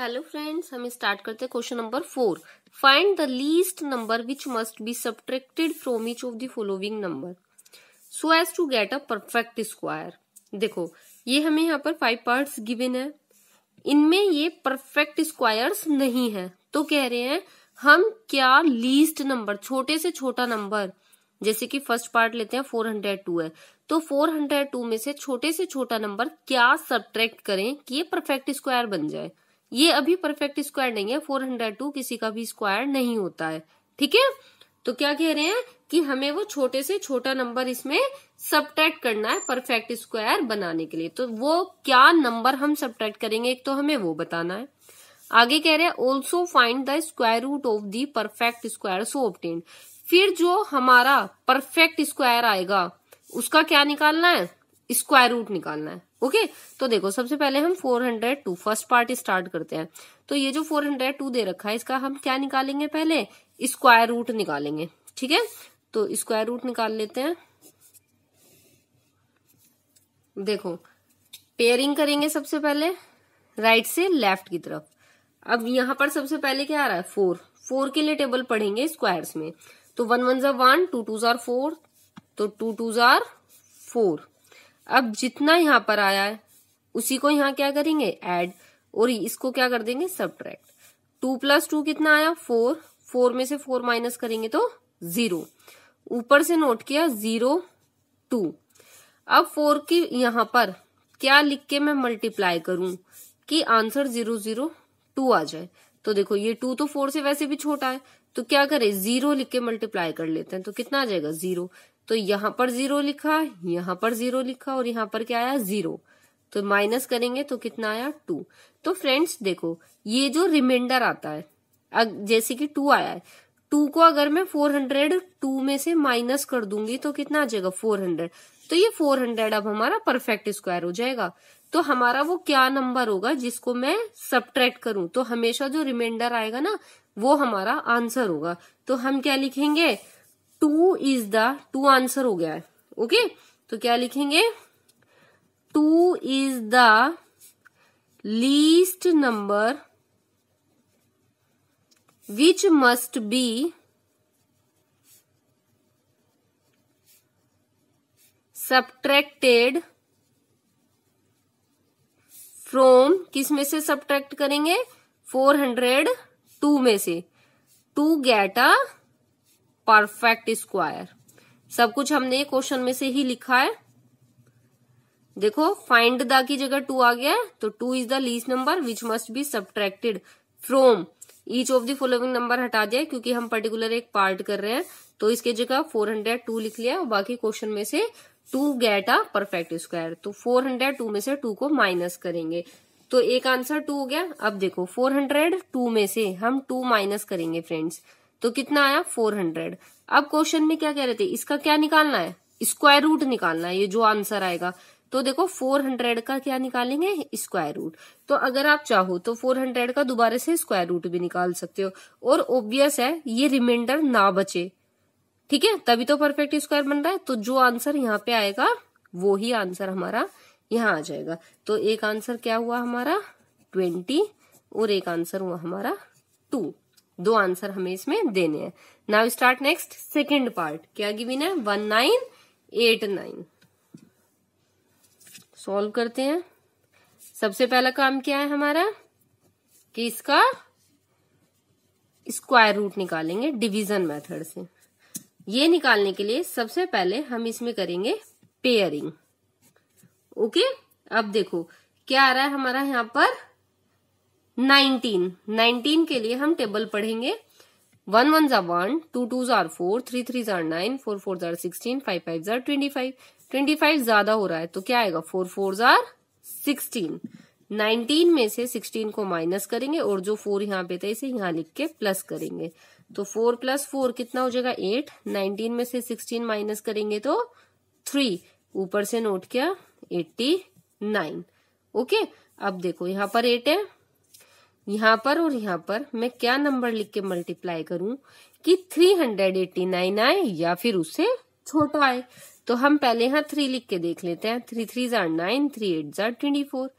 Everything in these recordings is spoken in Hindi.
हेलो फ्रेंड्स हम स्टार्ट करते हैं question number four find the least number which must be subtracted from each of the following number so as to get a perfect square देखो ये हमें यहाँ पर फाइव पार्ट्स गिवन है इनमें ये परफेक्ट स्क्वायर्स नहीं है तो कह रहे हैं हम क्या लीस्ट नंबर छोटे से छोटा नंबर जैसे कि फर्स्ट पार्ट लेते हैं टू है तो टू में से छोटे से छोटा नंबर क्या सब्ट्रैक्ट करें कि ये परफेक्ट स्क्वायर बन जाए ये अभी परफेक्ट स्क्वायर नहीं है फोर हंड्रेड टू किसी का भी स्क्वायर नहीं होता है ठीक है तो क्या कह रहे हैं कि हमें वो छोटे से छोटा नंबर इसमें सब्ट्रैक्ट करना है परफेक्ट स्क्वायर बनाने के लिए तो वो क्या नंबर हम सबट्रैक्ट करेंगे एक तो हमें वो बताना है आगे कह रहे हैं also find the square root of the perfect square so obtain फिर जो हमारा परफेक्ट स्क्वायर आएगा उसका क्या निकालना है स्क्वायर रूट निकालना है ओके तो देखो सबसे पहले हम four hundred two first part start करते हैं तो ये जो फोर हंड्रेड टू दे रखा है इसका हम क्या निकालेंगे पहले स्क्वायर रूट निकालेंगे ठीक है तो स्क्वायर रूट निकाल लेते हैं देखो पेयरिंग करेंगे सबसे पहले राइट से लेफ्ट की तरफ अब यहां पर सबसे पहले क्या आ रहा है फोर फोर के लिए टेबल पढ़ेंगे स्क्वायर्स में तो वन वन जार वन टू टू जार फोर तो टू टू जार फोर अब जितना यहाँ पर आया है उसी को यहाँ क्या करेंगे एड और इसको क्या कर देंगे सब्ट्रैक्ट टू प्लस टू कितना आया फोर फोर में से फोर माइनस करेंगे तो जीरो ऊपर से नोट किया जीरो टू अब फोर की यहाँ पर क्या लिख के मैं मल्टीप्लाई करूं कि आंसर जीरो जीरो टू आ जाए तो देखो ये टू तो फोर से वैसे भी छोटा है तो क्या करें जीरो लिख के मल्टीप्लाई कर लेते हैं तो कितना आ जाएगा जीरो तो यहां पर जीरो लिखा यहां पर जीरो लिखा और यहां पर क्या आया जीरो तो माइनस करेंगे तो कितना आया टू तो फ्रेंड्स देखो ये जो रिमाइंडर आता है अग, जैसे कि टू आया है टू को अगर मैं फोर हंड्रेड टू में से माइनस कर दूंगी तो कितना आ जाएगा फोर हंड्रेड तो ये फोर हंड्रेड अब हमारा परफेक्ट स्क्वायर हो जाएगा तो हमारा वो क्या नंबर होगा जिसको मैं सब्ट्रैक्ट करूं तो हमेशा जो रिमाइंडर आएगा ना वो हमारा आंसर होगा तो हम क्या लिखेंगे two is the two answer हो गया है ओके तो क्या लिखेंगे two is the least number which must be subtracted from किस में से सब्ट्रैक्ट करेंगे फोर हंड्रेड टू में से to get a perfect square सब कुछ हमने क्वेश्चन में से ही लिखा है देखो फाइंड द की जगह टू आ गया तो two is the least number which must be subtracted from each of the following number हटा दिया क्योंकि हम पर्टिकुलर एक पार्ट कर रहे हैं तो इसके जगह फोर हंड्रेड टू लिख लिया और बाकी क्वेश्चन में से to get a perfect square तो फोर हंड्रेड टू में से टू को माइनस करेंगे तो एक आंसर टू हो गया अब देखो फोर हंड्रेड टू में से हम टू माइनस करेंगे फ्रेंड्स तो कितना आया फोर हंड्रेड अब क्वेश्चन में क्या कह रहे थे इसका क्या निकालना है स्क्वायर रूट निकालना है ये जो आंसर आएगा तो देखो 400 का क्या निकालेंगे स्क्वायर रूट तो अगर आप चाहो तो 400 का दोबारा से स्क्वायर रूट भी निकाल सकते हो और ओब्वियस है ये रिमाइंडर ना बचे ठीक है तभी तो परफेक्ट स्क्वायर बन रहा है तो जो आंसर यहाँ पे आएगा वो ही आंसर हमारा यहाँ आ जाएगा तो एक आंसर क्या हुआ हमारा ट्वेंटी और एक आंसर हुआ हमारा टू दो आंसर हमें इसमें देने हैं now start next second part क्या गिविन है one nine eight nine solve करते हैं सबसे पहला काम क्या है हमारा कि इसका स्क्वायर रूट निकालेंगे डिवीजन मेथड से ये निकालने के लिए सबसे पहले हम इसमें करेंगे पेयरिंग ओके अब देखो क्या आ रहा है हमारा यहां पर नाइनटीन नाइनटीन के लिए हम टेबल पढ़ेंगे वन वन जार वन टू टू जार फोर थ्री थ्री जार नाइन फोर फोर जार सिक्सटीन फाइव फाइव जार ट्वेंटी फाइव ट्वेंटी फाइव ज्यादा हो रहा है तो क्या आएगा फोर फोर जार सिक्सटीन नाइनटीन में से सिक्सटीन को माइनस करेंगे और जो फोर यहाँ पे था इसे यहाँ लिख के प्लस करेंगे तो फोर प्लस फोर कितना हो जाएगा एट नाइनटीन में से सिक्सटीन माइनस करेंगे तो थ्री ऊपर से नोट किया एट्टी नाइन ओके अब देखो यहाँ पर एट है यहाँ पर और यहाँ पर मैं क्या नंबर लिख के मल्टीप्लाई करूं कि 389 आए या फिर उससे छोटा आए तो हम पहले यहाँ थ्री लिख के देख लेते हैं थ्री थ्री जार नाइन थ्री एट जार ट्वेंटी फोर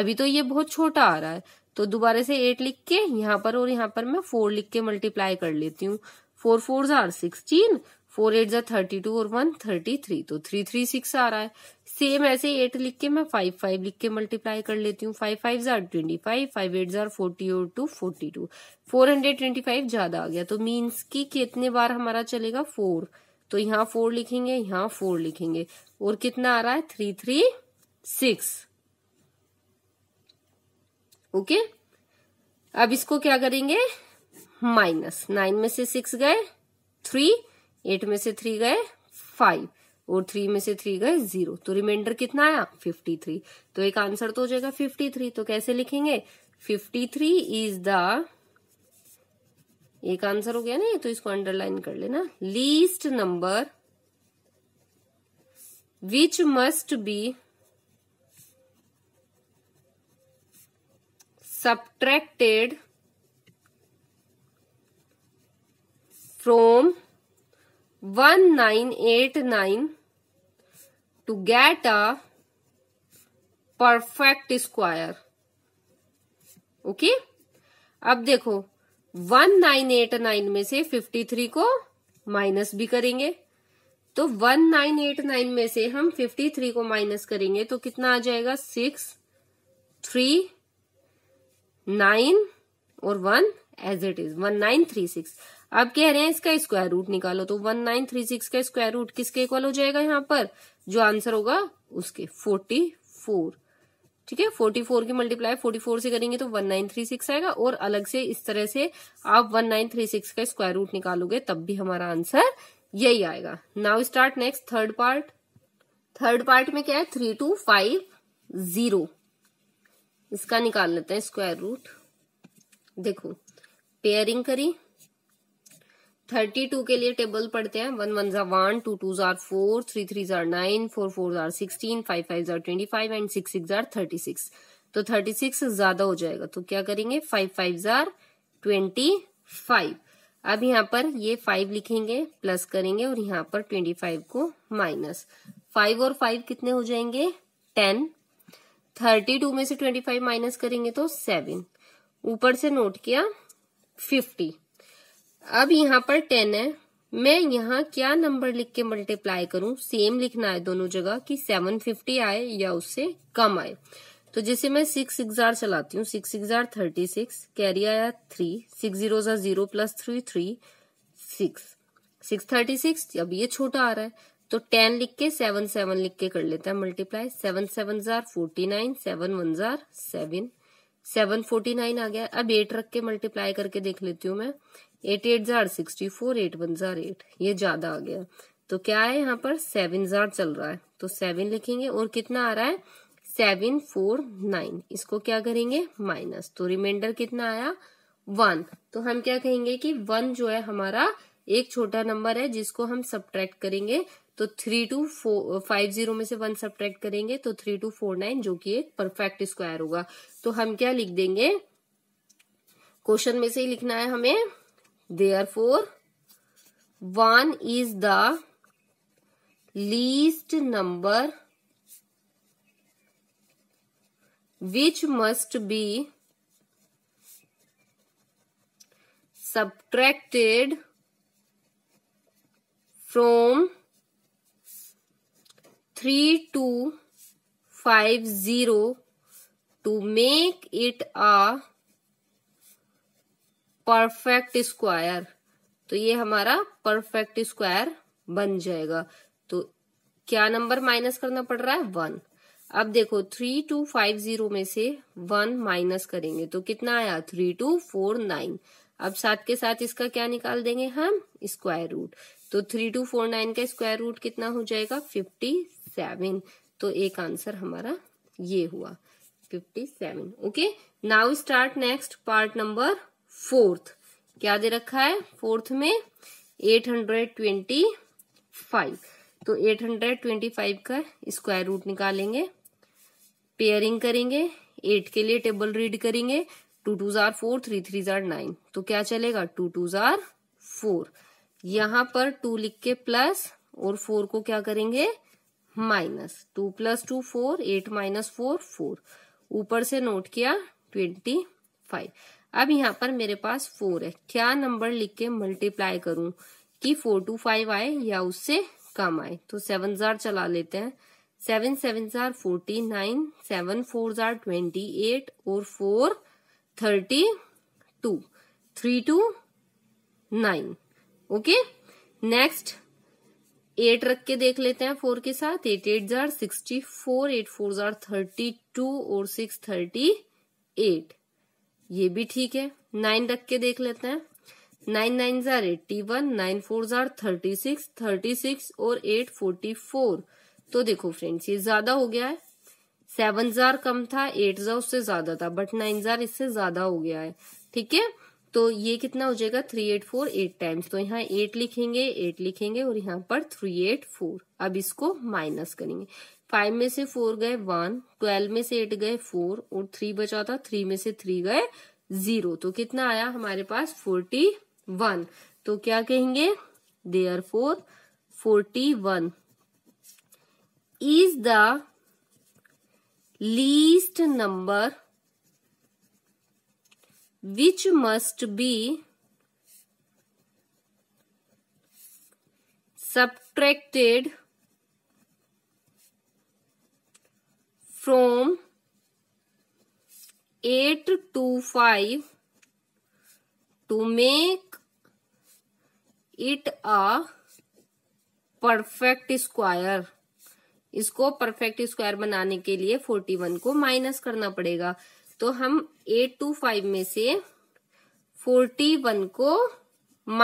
अभी तो ये बहुत छोटा आ रहा है तो दोबारा से एट लिख के यहाँ पर और यहाँ पर मैं फोर लिख के मल्टीप्लाई कर लेती हूँ फोर फोर जार सिक्सटीन फोर एट जो थर्टी टू और वन थर्टी थ्री तो थ्री थ्री सिक्स आ रहा है सेम ऐसे एट लिख के मैं फाइव फाइव लिख के मल्टीप्लाई कर लेती हूँ फाइव फाइव जार ट्वेंटी फाइव फाइव एट जार फोर्टी और two forty two four hundred twenty five ज्यादा आ गया तो मीन्स की कितने बार हमारा चलेगा फोर तो यहाँ फोर लिखेंगे यहाँ फोर लिखेंगे और कितना आ रहा है थ्री थ्री सिक्स ओके अब इसको क्या करेंगे माइनस नाइन में से सिक्स गए थ्री एट में से थ्री गए फाइव और थ्री में से थ्री गए जीरो तो रिमाइंडर कितना आया फिफ्टी थ्री तो एक आंसर तो हो जाएगा फिफ्टी थ्री तो कैसे लिखेंगे फिफ्टी थ्री इज द एक आंसर हो गया ना ये तो इसको अंडरलाइन कर लेना least number which must be subtracted from one nine eight nine to get a perfect square okay अब देखो वन नाइन एट नाइन में से फिफ्टी थ्री को माइनस भी करेंगे तो वन नाइन एट नाइन में से हम फिफ्टी थ्री को माइनस करेंगे तो कितना आ जाएगा सिक्स थ्री नाइन और one as it is one nine three six अब कह रहे हैं इसका स्क्वायर रूट निकालो तो वन नाइन थ्री सिक्स का स्क्वायर रूट किसके इक्वल हो जाएगा यहाँ पर जो आंसर होगा उसके फोर्टी फोर ठीक है फोर्टी फोर की मल्टीप्लाई फोर्टी फोर से करेंगे तो वन नाइन थ्री सिक्स आएगा और अलग से इस तरह से आप वन नाइन थ्री सिक्स का स्क्वायर रूट निकालोगे तब भी हमारा आंसर यही आएगा now start next third part third part में क्या है थ्री टू फाइव जीरो इसका निकाल लेते हैं स्क्वायर रूट देखो पेयरिंग करी थर्टी टू के लिए टेबल पढ़ते हैं वन वन जार वन टू टू जार फोर थ्री थ्री जार नाइन फोर फोर जार सिक्सटीन फाइव फाइव जार twenty five and six six जार थर्टी सिक्स तो थर्टी सिक्स ज्यादा हो जाएगा तो क्या करेंगे फाइव फाइव जार ट्वेंटी फाइव अब यहाँ पर ये फाइव लिखेंगे प्लस करेंगे और यहाँ पर ट्वेंटी फाइव को माइनस फाइव और फाइव कितने हो जाएंगे टेन थर्टी टू में से ट्वेंटी फाइव माइनस करेंगे तो सेवन ऊपर से नोट किया फिफ्टी अब यहाँ पर टेन है मैं यहाँ क्या नंबर लिख के मल्टीप्लाई करूं सेम लिखना है दोनों जगह कि 750 आए या उससे कम आए तो जैसे मैं सिक्स सिक्स चलाती हूँ six six thirty six carry आया three six zero zero plus three three six six thirty six अब ये छोटा आ रहा है तो टेन लिख के सेवन सेवन लिख के कर लेता है मल्टीप्लाई सेवन सेवन जार फोर्टी नाइन सेवन वन जार सेवन सेवन फोर्टी नाइन आ गया अब एट रख के मल्टीप्लाई करके देख लेती हूँ मैं एट एट जार सिक्सटी फोर एट वन जार एट ये ज्यादा आ गया तो क्या है यहाँ पर सेवन जार चल रहा है तो सेवन लिखेंगे और कितना आ रहा है सेवन फोर नाइन इसको क्या करेंगे माइनस तो रिमाइंडर कितना आया वन तो हम क्या कहेंगे कि वन जो है हमारा एक छोटा नंबर है जिसको हम सब्ट्रैक्ट करेंगे तो three two four five zero में से वन सब्ट्रैक्ट करेंगे तो थ्री टू फोर नाइन जो कि एक परफेक्ट स्क्वायर होगा तो हम क्या लिख देंगे क्वेश्चन में से ही लिखना है हमें Therefore, 1 is the least number which must be subtracted from 3250 to make it a perfect square तो ये हमारा परफेक्ट स्क्वायर बन जाएगा तो क्या नंबर माइनस करना पड़ रहा है वन अब देखो थ्री टू फाइव जीरो में से वन माइनस करेंगे तो कितना आया थ्री टू फोर नाइन अब सात के साथ इसका क्या निकाल देंगे हम स्क्वायर रूट तो थ्री टू फोर नाइन का स्क्वायर रूट कितना हो जाएगा फिफ्टी सेवन तो एक आंसर हमारा ये हुआ fifty seven okay now start next part number fourth क्या दे रखा है फोर्थ में एट हंड्रेड ट्वेंटी फाइव तो एट हंड्रेड ट्वेंटी फाइव का स्क्वायर रूट निकालेंगे पेयरिंग करेंगे एट के लिए टेबल रीड करेंगे टू टू जार फोर थ्री थ्री जार नाइन तो क्या चलेगा टू टू जार फोर यहां पर टू लिख के प्लस और फोर को क्या करेंगे minus two plus two four eight minus four four ऊपर से नोट किया ट्वेंटी फाइव अब यहाँ पर मेरे पास फोर है क्या नंबर लिख के मल्टीप्लाई करूं कि फोर टू फाइव आए या उससे कम आए तो सेवन जार चला लेते हैं सेवन सेवन जार फोर्टी नाइन सेवन फोर जार ट्वेंटी एट और four thirty two three two nine okay next eight रख के देख लेते हैं फोर के साथ एट एट जार सिक्सटी फोर एट फोर जार थर्टी टू और सिक्स थर्टी एट ये भी ठीक है नाइन रख के देख लेते हैं नाइन नाइन जार एट्टी वन नाइन फोर जार थर्टी सिक्स थर्टी सिक्स और एट फोर्टी फोर तो देखो फ्रेंड्स ये ज्यादा हो गया है सेवन जार कम था एट जार उससे ज्यादा था बट नाइन जार इससे ज्यादा हो गया है ठीक है तो ये कितना हो जाएगा three eight four eight times तो यहाँ एट लिखेंगे एट लिखेंगे और यहाँ पर थ्री एट फोर अब इसको माइनस करेंगे फाइव में से फोर गए वन ट्वेल्व में से एट गए फोर और थ्री बचा था थ्री में से थ्री गए जीरो तो कितना आया हमारे पास फोर्टी वन तो क्या कहेंगे they are four forty one is the least number which must be subtracted from eight two five to make it a perfect square इसको परफेक्ट स्क्वायर बनाने के लिए फोर्टी वन को माइनस करना पड़ेगा तो हम एट टू फाइव में से फोर्टी वन को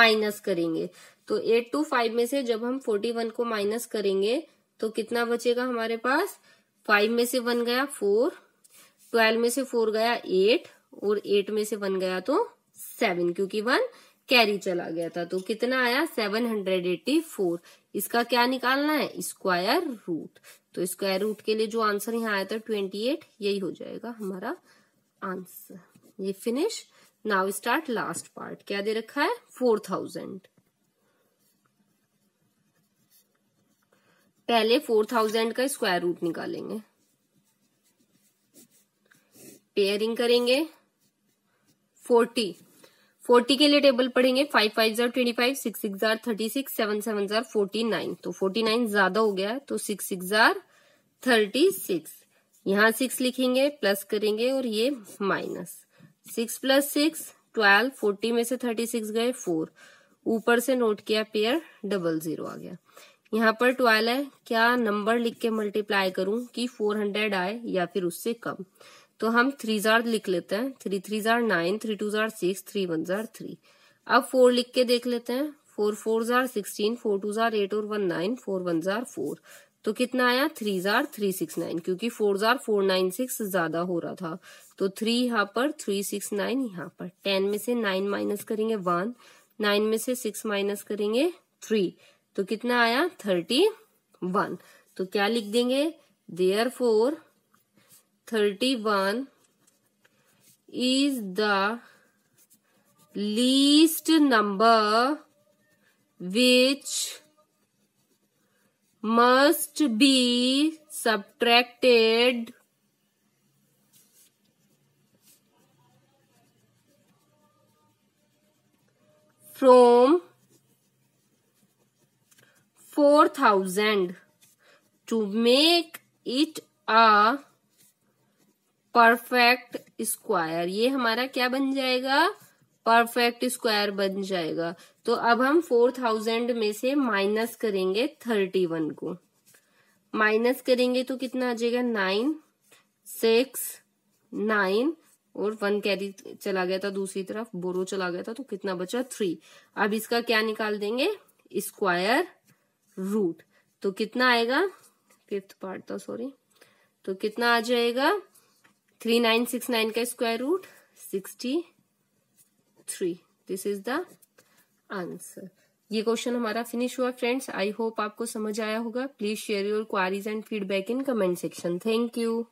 माइनस करेंगे तो एट टू फाइव में से जब हम फोर्टी वन को माइनस करेंगे तो कितना बचेगा हमारे पास फाइव में से वन गया फोर ट्वेल्व में से फोर गया एट और एट में से वन गया तो सेवन क्योंकि वन कैरी चला गया था तो कितना आया सेवन हंड्रेड एट्टी फोर इसका क्या निकालना है स्क्वायर रूट तो स्क्वायर रूट के लिए जो आंसर यहाँ आया था ट्वेंटी एट यही हो जाएगा हमारा आंसर ये finish now start last part क्या दे रखा है फोर थाउजेंड पहले फोर थाउजेंड का स्क्वायर रूट निकालेंगे पेयरिंग करेंगे फोर्टी फोर्टी के लिए टेबल पढ़ेंगे फाइव फाइव जार ट्वेंटी फाइव सिक्स सिक्स जार थर्टी सिक्स सेवन सेवन जार फोर्टी नाइन तो फोर्टी नाइन ज्यादा हो गया तो सिक्स सिक्स जार थर्टी सिक्स यहां सिक्स लिखेंगे प्लस करेंगे और ये minus six plus six twelve forty में से थर्टी सिक्स गए फोर ऊपर से नोट किया पेयर डबल जीरो आ गया यहाँ पर ट्वेल्व है क्या नंबर लिख के मल्टीप्लाई करूं कि 400 आए या फिर उससे कम तो हम थ्री जार लिख लेते हैं थ्री थ्री जार नाइन थ्री टू जार सिक्स थ्री वन जार थ्री अब फोर लिख के देख लेते हैं फोर फोर जार सिक्सटीन फोर टू जार एट और वन नाइन फोर वन जार फोर तो कितना आया थ्री जार थ्री सिक्स नाइन क्योंकि फोर जार फोर नाइन सिक्स ज्यादा हो रहा था तो थ्री यहाँ पर थ्री सिक्स नाइन यहाँ पर टेन में से नाइन माइनस करेंगे वन नाइन में से सिक्स माइनस करेंगे थ्री तो कितना आया थर्टी वन तो क्या लिख देंगे there four thirty one is the least number which must be subtracted from four thousand to make it a perfect square ये हमारा क्या बन जाएगा परफेक्ट स्क्वायर बन जाएगा तो अब हम फोर थाउजेंड में से माइनस करेंगे थर्टी वन को माइनस करेंगे तो कितना आ जाएगा नाइन सिक्स नाइन और वन कैरी चला गया था दूसरी तरफ बोरो चला गया था तो कितना बचा थ्री अब इसका क्या निकाल देंगे स्क्वायर रूट तो कितना आएगा फिफ्थ पार्ट था सॉरी तो कितना आ जाएगा थ्री नाइन सिक्स नाइन का square root sixty three this is the answer ये क्वेश्चन हमारा फिनिश हुआ फ्रेंड्स आई होप आपको समझ आया होगा please share your queries and feedback in comment section thank you